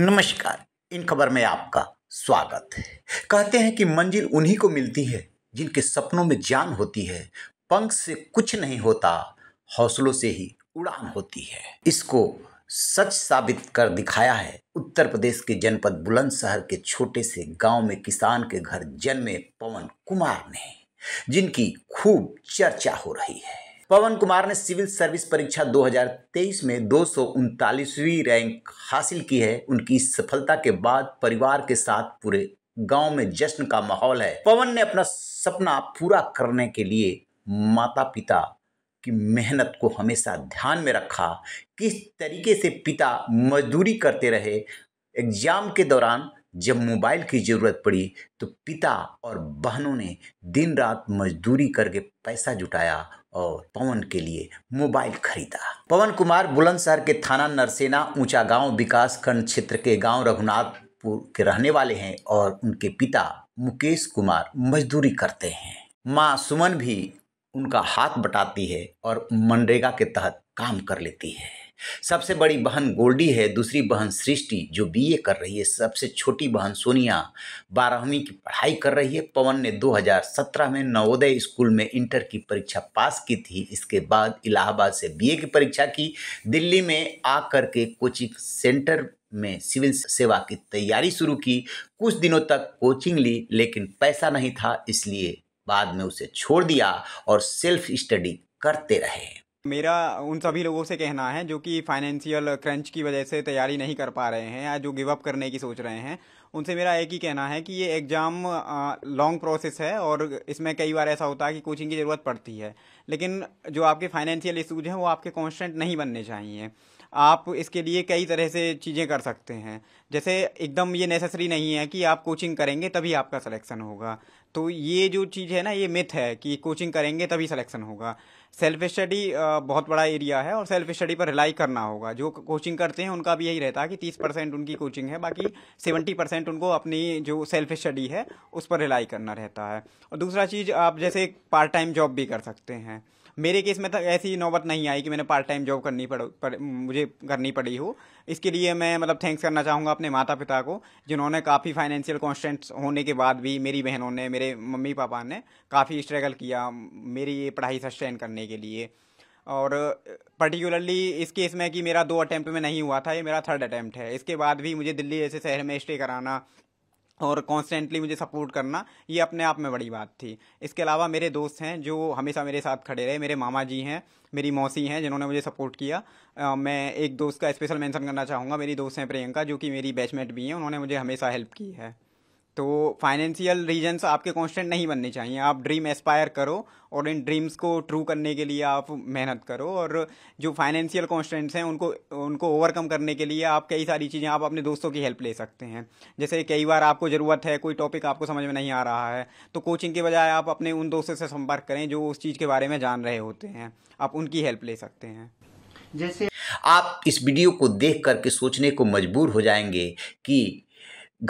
नमस्कार इन खबर में आपका स्वागत है कहते हैं कि मंजिल उन्हीं को मिलती है जिनके सपनों में जान होती है पंख से कुछ नहीं होता हौसलों से ही उड़ान होती है इसको सच साबित कर दिखाया है उत्तर प्रदेश के जनपद बुलंदशहर के छोटे से गांव में किसान के घर जन्मे पवन कुमार ने जिनकी खूब चर्चा हो रही है पवन कुमार ने सिविल सर्विस परीक्षा 2023 में दो रैंक हासिल की है उनकी सफलता के बाद परिवार के साथ पूरे गांव में जश्न का माहौल है पवन ने अपना सपना पूरा करने के लिए माता पिता की मेहनत को हमेशा ध्यान में रखा किस तरीके से पिता मजदूरी करते रहे एग्जाम के दौरान जब मोबाइल की ज़रूरत पड़ी तो पिता और बहनों ने दिन रात मजदूरी करके पैसा जुटाया और पवन के लिए मोबाइल खरीदा पवन कुमार बुलंदशहर के थाना नरसेना ऊंचा गांव खंड क्षेत्र के गांव रघुनाथपुर के रहने वाले हैं और उनके पिता मुकेश कुमार मजदूरी करते हैं माँ सुमन भी उनका हाथ बटाती है और मनरेगा के तहत काम कर लेती है सबसे बड़ी बहन गोल्डी है दूसरी बहन सृष्टि जो बीए कर रही है सबसे छोटी बहन सोनिया बारहवीं की पढ़ाई कर रही है पवन ने 2017 में नवोदय स्कूल में इंटर की परीक्षा पास की थी इसके बाद इलाहाबाद से बीए की परीक्षा की दिल्ली में आकर के कोचिंग सेंटर में सिविल सेवा की तैयारी शुरू की कुछ दिनों तक कोचिंग ली लेकिन पैसा नहीं था इसलिए बाद में उसे छोड़ दिया और सेल्फ स्टडी करते रहे मेरा उन सभी लोगों से कहना है जो कि फाइनेंशियल क्रंच की वजह से तैयारी नहीं कर पा रहे हैं या जो गिव अप करने की सोच रहे हैं उनसे मेरा एक ही कहना है कि ये एग्ज़ाम लॉन्ग प्रोसेस है और इसमें कई बार ऐसा होता है कि कोचिंग की ज़रूरत पड़ती है लेकिन जो आपके फाइनेंशियल इशूज हैं वो आपके कॉन्स्टेंट नहीं बनने चाहिए आप इसके लिए कई तरह से चीज़ें कर सकते हैं जैसे एकदम ये नेसेसरी नहीं है कि आप कोचिंग करेंगे तभी आपका सिलेक्शन होगा तो ये जो चीज़ है ना ये मिथ है कि कोचिंग करेंगे तभी सिलेक्शन होगा सेल्फ स्टडी बहुत बड़ा एरिया है और सेल्फ स्टडी पर रिलाई करना होगा जो कोचिंग करते हैं उनका भी यही रहता है कि तीस परसेंट उनकी कोचिंग है बाकी सेवेंटी परसेंट उनको अपनी जो सेल्फ स्टडी है उस पर रिलाई करना रहता है और दूसरा चीज़ आप जैसे पार्ट टाइम जॉब भी कर सकते हैं मेरे केस में तो ऐसी नौबत नहीं आई कि मैंने पार्ट टाइम जॉब करनी पड़, पर, मुझे करनी पड़ी हो इसके लिए मैं मतलब थैंक्स करना चाहूँगा अपने माता पिता को जिन्होंने काफ़ी फाइनेंशियल कॉन्स्टेंट्स होने के बाद भी मेरी बहनों ने मेरे मम्मी पापा ने काफ़ी स्ट्रगल किया मेरी ये पढ़ाई सस्टेन करने के लिए और पर्टिकुलरली इस केस में कि मेरा दो अटैम्प्ट में नहीं हुआ था ये मेरा थर्ड अटैम्प्ट है इसके बाद भी मुझे दिल्ली जैसे शहर में स्टे कराना और कॉन्स्टेंटली मुझे सपोर्ट करना ये अपने आप में बड़ी बात थी इसके अलावा मेरे दोस्त हैं जो हमेशा मेरे साथ खड़े रहे मेरे मामा जी हैं मेरी मौसी हैं जिन्होंने मुझे सपोर्ट किया आ, मैं एक दोस्त का स्पेशल मेंशन करना चाहूँगा मेरी दोस्त हैं प्रियंका जो कि मेरी बैचमेट भी हैं उन्होंने मुझे हमेशा हेल्प की है तो फाइनेंशियल रीजन्स आपके कांस्टेंट नहीं बनने चाहिए आप ड्रीम एस्पायर करो और इन ड्रीम्स को ट्रू करने के लिए आप मेहनत करो और जो फाइनेंशियल कॉन्स्टेंट्स हैं उनको उनको ओवरकम करने के लिए आप कई सारी चीज़ें आप अपने दोस्तों की हेल्प ले सकते हैं जैसे कई बार आपको ज़रूरत है कोई टॉपिक आपको समझ में नहीं आ रहा है तो कोचिंग के बजाय आप अपने उन दोस्तों से संपर्क करें जो उस चीज़ के बारे में जान रहे होते हैं आप उनकी हेल्प ले सकते हैं जैसे आप इस वीडियो को देख करके सोचने को मजबूर हो जाएंगे कि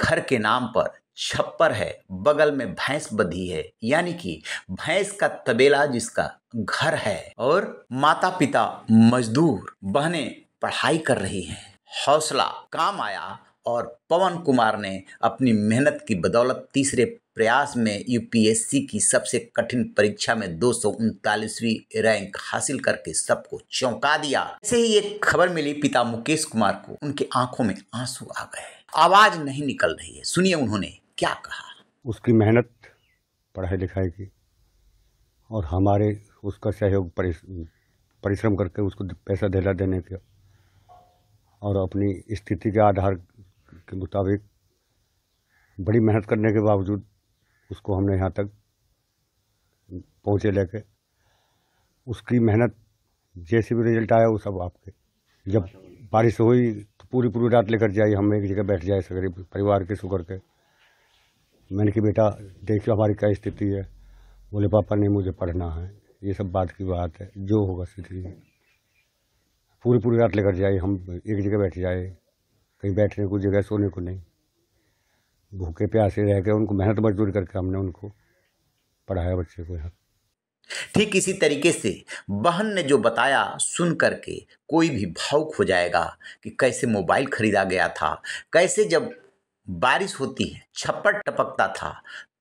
घर के नाम पर छप्पर है बगल में भैंस बधी है यानी कि भैंस का तबेला जिसका घर है और माता पिता मजदूर बहने पढ़ाई कर रही हैं हौसला काम आया और पवन कुमार ने अपनी मेहनत की बदौलत तीसरे प्रयास में यूपीएससी की सबसे कठिन परीक्षा में दो रैंक हासिल करके सबको चौंका दिया ऐसे ही एक खबर मिली पिता मुकेश कुमार को उनकी आंखों में आंसू आ गए आवाज नहीं निकल रही है सुनिए उन्होंने क्या कहा उसकी मेहनत पढ़ाई लिखाई की और हमारे उसका सहयोग परिश्रम करके उसको पैसा दिला देने के और अपनी स्थिति के आधार के मुताबिक बड़ी मेहनत करने के बावजूद उसको हमने यहाँ तक पहुँचे लेके उसकी मेहनत जैसे भी रिजल्ट आया वो सब आपके जब बारिश हुई तो पूरी पूरी रात लेकर जाइए हम एक जगह बैठ जाए सगरे परिवार के सुकर के मैंने कि बेटा देख लो हमारी क्या स्थिति है बोले पापा नहीं मुझे पढ़ना है ये सब बात की बात है जो होगा स्थिति पूरी पूरी रात लेकर जाए हम एक जगह बैठ जाए कहीं बैठने को जगह सोने को नहीं भूखे प्यासे रह के उनको मेहनत मजदूर करके हमने उनको पढ़ाया बच्चे को यहाँ ठीक इसी तरीके से बहन ने जो बताया सुन करके कोई भी भावुक हो जाएगा कि कैसे मोबाइल खरीदा गया था कैसे जब बारिश होती है छप्पर टपकता था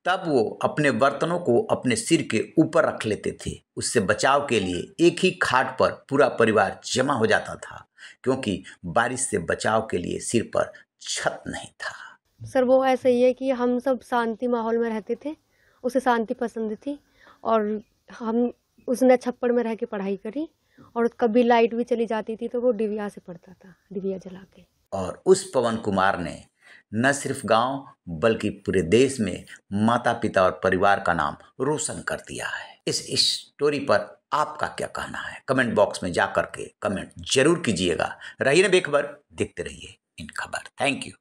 तब वो अपने बर्तनों को अपने सिर के ऊपर रख लेते थे उससे बचाव के लिए एक ही खाट पर पूरा परिवार जमा हो जाता था क्योंकि बारिश से बचाव के लिए सिर पर छत नहीं था सर वो ऐसा ही है कि हम सब शांति माहौल में रहते थे उसे शांति पसंद थी और हम उसने छप्पड़ में रह के पढ़ाई करी और कभी लाइट भी चली जाती थी तो वो डिबिया से पढ़ता था डिबिया जला के और उस पवन कुमार ने न सिर्फ गांव बल्कि पूरे देश में माता पिता और परिवार का नाम रोशन कर दिया है इस स्टोरी पर आपका क्या कहना है कमेंट बॉक्स में जा करके कमेंट जरूर कीजिएगा रही ना बेखबर देखते रहिए इन खबर थैंक यू